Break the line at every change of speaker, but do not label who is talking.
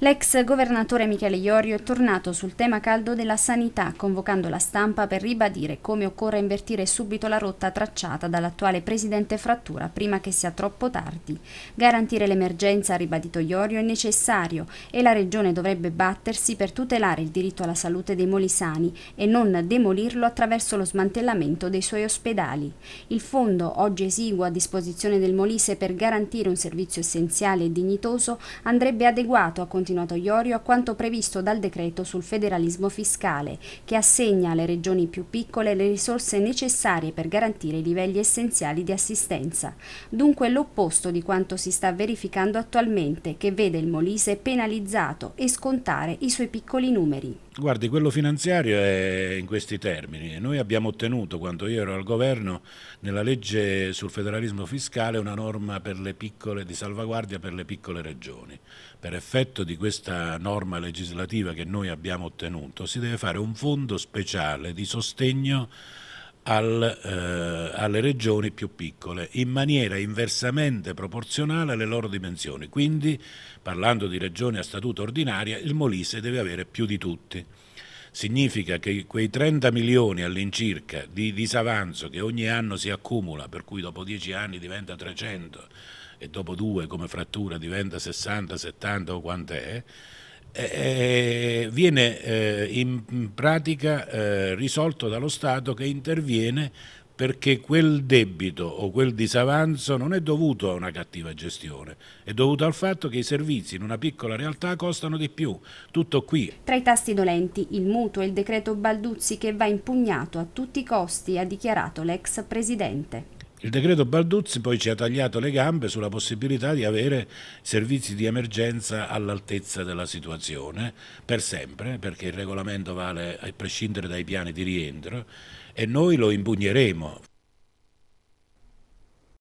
L'ex governatore Michele Iorio è tornato sul tema caldo della sanità, convocando la stampa per ribadire come occorre invertire subito la rotta tracciata dall'attuale presidente Frattura prima che sia troppo tardi. Garantire l'emergenza, ha ribadito Iorio, è necessario e la regione dovrebbe battersi per tutelare il diritto alla salute dei molisani e non demolirlo attraverso lo smantellamento dei suoi ospedali. Il fondo, oggi esiguo a disposizione del Molise per garantire un servizio essenziale e dignitoso, andrebbe adeguato a continuare continuato Iorio, quanto previsto dal decreto sul federalismo fiscale, che assegna alle regioni più piccole le risorse necessarie per garantire i livelli essenziali di assistenza. Dunque l'opposto di quanto si sta verificando attualmente, che vede il Molise penalizzato e scontare i suoi piccoli numeri.
Guardi, quello finanziario è in questi termini. Noi abbiamo ottenuto, quando io ero al governo, nella legge sul federalismo fiscale una norma piccole, di salvaguardia per le piccole regioni. Per effetto di questa norma legislativa che noi abbiamo ottenuto, si deve fare un fondo speciale di sostegno al, eh, alle regioni più piccole in maniera inversamente proporzionale alle loro dimensioni. Quindi, parlando di regioni a statuto ordinaria, il Molise deve avere più di tutti. Significa che quei 30 milioni all'incirca di disavanzo che ogni anno si accumula, per cui dopo 10 anni diventa 300 e dopo 2 come frattura diventa 60, 70 o quant'è, eh, eh, viene eh, in pratica eh, risolto dallo Stato che interviene perché quel debito o quel disavanzo non è dovuto a una cattiva gestione, è dovuto al fatto che i servizi in una piccola realtà costano di più. Tutto qui.
Tra i tasti dolenti il mutuo e il decreto Balduzzi che va impugnato a tutti i costi, ha dichiarato l'ex presidente.
Il decreto Balduzzi poi ci ha tagliato le gambe sulla possibilità di avere servizi di emergenza all'altezza della situazione, per sempre, perché il regolamento vale a prescindere dai piani di rientro, e noi lo impugneremo